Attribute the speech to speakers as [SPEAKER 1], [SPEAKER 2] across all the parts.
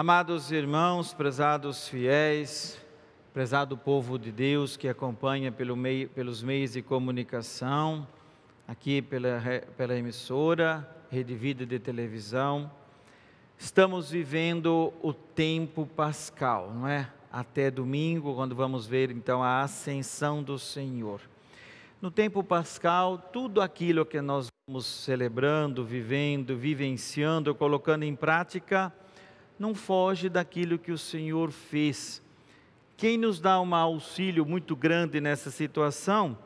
[SPEAKER 1] Amados irmãos, prezados fiéis, prezado povo de Deus que acompanha pelo meio, pelos meios de comunicação, aqui pela, pela emissora, Rede Vida de Televisão, estamos vivendo o tempo pascal, não é? Até domingo, quando vamos ver então a ascensão do Senhor. No tempo pascal, tudo aquilo que nós vamos celebrando, vivendo, vivenciando, colocando em prática, não foge daquilo que o Senhor fez. Quem nos dá um auxílio muito grande nessa situação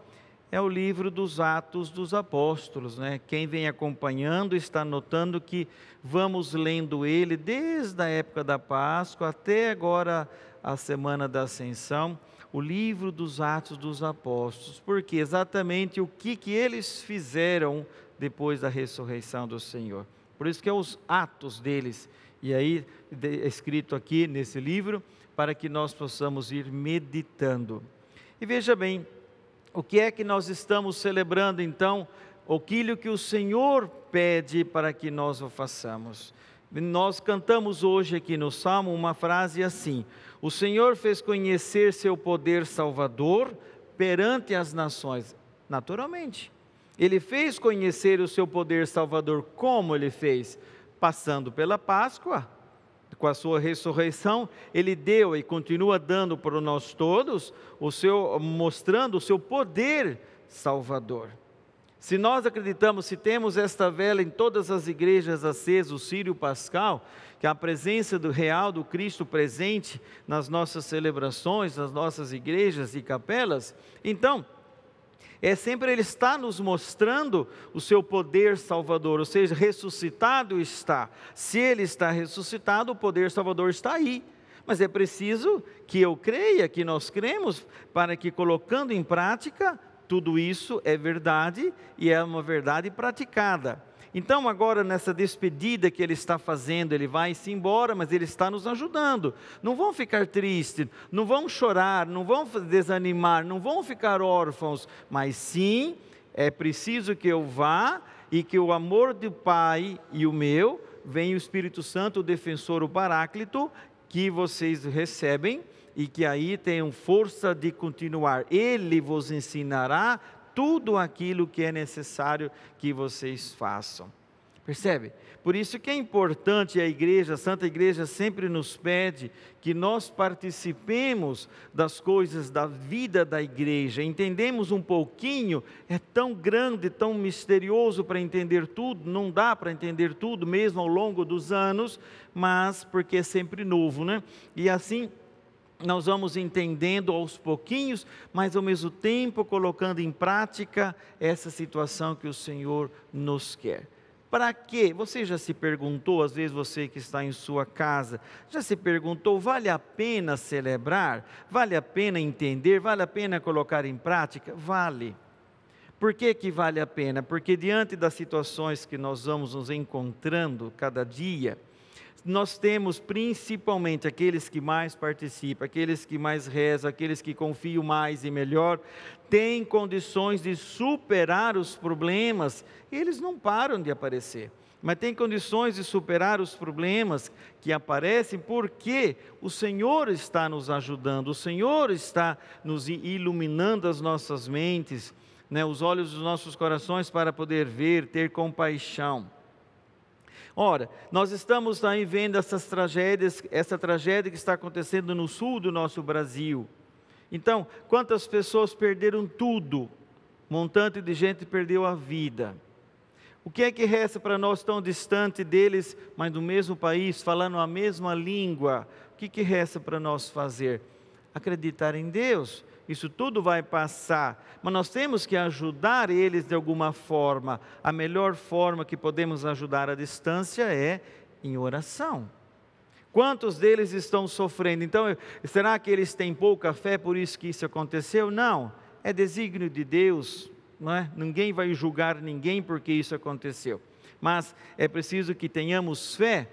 [SPEAKER 1] é o livro dos Atos dos Apóstolos. Né? Quem vem acompanhando está notando que vamos lendo ele desde a época da Páscoa até agora a semana da Ascensão, o livro dos Atos dos Apóstolos, porque exatamente o que, que eles fizeram depois da ressurreição do Senhor. Por isso que é os atos deles e aí é escrito aqui nesse livro para que nós possamos ir meditando. E veja bem, o que é que nós estamos celebrando então? Aquilo que o Senhor pede para que nós o façamos. Nós cantamos hoje aqui no Salmo uma frase assim: O Senhor fez conhecer seu poder salvador perante as nações. Naturalmente, ele fez conhecer o seu poder salvador. Como ele fez? passando pela Páscoa, com a sua ressurreição, ele deu e continua dando para nós todos o seu mostrando o seu poder salvador. Se nós acreditamos, se temos esta vela em todas as igrejas acesas, o Sírio Pascal, que é a presença do real do Cristo presente nas nossas celebrações, nas nossas igrejas e capelas, então é sempre Ele está nos mostrando o seu poder salvador, ou seja, ressuscitado está. Se Ele está ressuscitado, o poder salvador está aí. Mas é preciso que eu creia, que nós cremos, para que colocando em prática, tudo isso é verdade e é uma verdade praticada. Então, agora, nessa despedida que ele está fazendo, ele vai-se embora, mas ele está nos ajudando. Não vão ficar tristes, não vão chorar, não vão desanimar, não vão ficar órfãos, mas sim é preciso que eu vá e que o amor do Pai e o meu venha o Espírito Santo, o defensor, o Paráclito, que vocês recebem e que aí tenham força de continuar. Ele vos ensinará tudo aquilo que é necessário que vocês façam. Percebe? Por isso que é importante a igreja, a Santa Igreja sempre nos pede que nós participemos das coisas da vida da igreja, entendemos um pouquinho, é tão grande, tão misterioso para entender tudo, não dá para entender tudo mesmo ao longo dos anos, mas porque é sempre novo, né? E assim nós vamos entendendo aos pouquinhos, mas ao mesmo tempo colocando em prática essa situação que o Senhor nos quer. Para quê? Você já se perguntou, às vezes você que está em sua casa, já se perguntou, vale a pena celebrar? Vale a pena entender? Vale a pena colocar em prática? Vale. Por que, que vale a pena? Porque diante das situações que nós vamos nos encontrando cada dia, nós temos principalmente aqueles que mais participam, aqueles que mais rezam, aqueles que confiam mais e melhor, têm condições de superar os problemas, eles não param de aparecer. Mas têm condições de superar os problemas que aparecem porque o Senhor está nos ajudando, o Senhor está nos iluminando as nossas mentes, né, os olhos dos nossos corações para poder ver, ter compaixão. Ora, nós estamos aí vendo essas tragédias, essa tragédia que está acontecendo no sul do nosso Brasil. Então, quantas pessoas perderam tudo? Montante de gente perdeu a vida. O que é que resta para nós tão distante deles, mas no mesmo país, falando a mesma língua? O que, que resta para nós fazer? acreditar em Deus. Isso tudo vai passar, mas nós temos que ajudar eles de alguma forma. A melhor forma que podemos ajudar à distância é em oração. Quantos deles estão sofrendo? Então, será que eles têm pouca fé por isso que isso aconteceu? Não, é desígnio de Deus, não é? Ninguém vai julgar ninguém porque isso aconteceu. Mas é preciso que tenhamos fé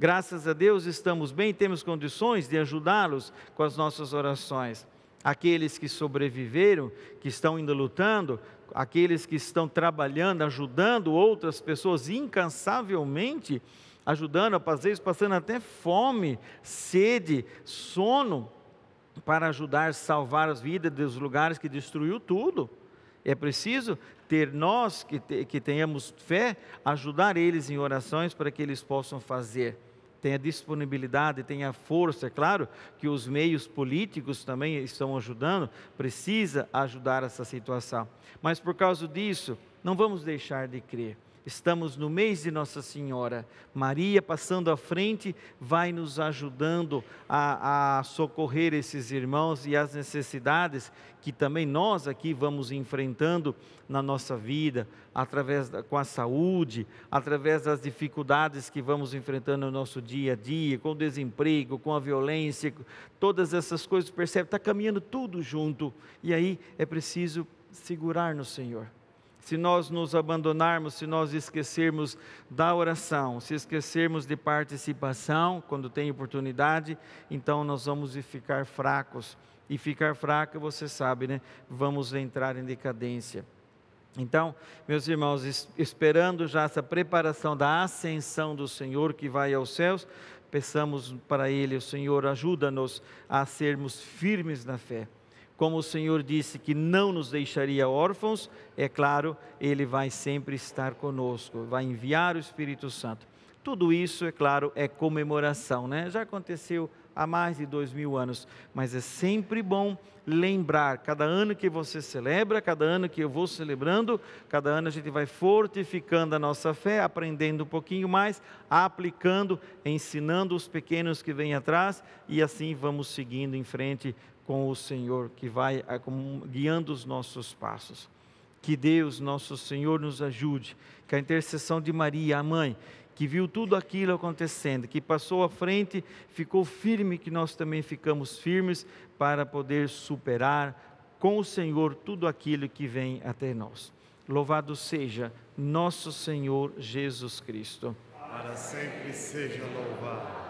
[SPEAKER 1] Graças a Deus estamos bem, temos condições de ajudá-los com as nossas orações. Aqueles que sobreviveram, que estão ainda lutando, aqueles que estão trabalhando, ajudando outras pessoas incansavelmente, ajudando a fazer passando até fome, sede, sono, para ajudar a salvar as vidas dos lugares que destruiu tudo. É preciso ter nós que, te, que tenhamos fé, ajudar eles em orações para que eles possam fazer. Tenha disponibilidade, tenha força. É claro que os meios políticos também estão ajudando, precisa ajudar essa situação. Mas por causa disso, não vamos deixar de crer. Estamos no mês de Nossa Senhora. Maria, passando à frente, vai nos ajudando a, a, socorrer esses irmãos e as necessidades que também nós aqui vamos enfrentando na nossa vida, através da, com a saúde, através das dificuldades que vamos enfrentando no nosso dia a dia, com o desemprego, com a violência, todas essas coisas, percebe? Está caminhando tudo junto. E aí é preciso segurar no Senhor se nós nos abandonarmos, se nós esquecermos da oração, se esquecermos de participação, quando tem oportunidade, então nós vamos ficar fracos. E ficar fraco, você sabe, né? Vamos entrar em decadência. Então, meus irmãos, esperando já essa preparação da ascensão do Senhor que vai aos céus, peçamos para Ele, o Senhor, ajuda-nos a sermos firmes na fé como o Senhor disse que não nos deixaria órfãos, é claro, Ele vai sempre estar conosco, vai enviar o Espírito Santo. Tudo isso, é claro, é comemoração, né? Já aconteceu há mais de dois mil anos. Mas é sempre bom lembrar, cada ano que você celebra, cada ano que eu vou celebrando, cada ano a gente vai fortificando a nossa fé, aprendendo um pouquinho mais, aplicando, ensinando os pequenos que vêm atrás e assim vamos seguindo em frente com o Senhor que vai ah, guiando os nossos passos. Que Deus, nosso Senhor, nos ajude, que a intercessão de Maria, a mãe, que viu tudo aquilo acontecendo, que passou à frente, ficou firme, que nós também ficamos firmes para poder superar com o Senhor tudo aquilo que vem até nós. Louvado seja nosso Senhor Jesus Cristo. Para sempre seja louvado.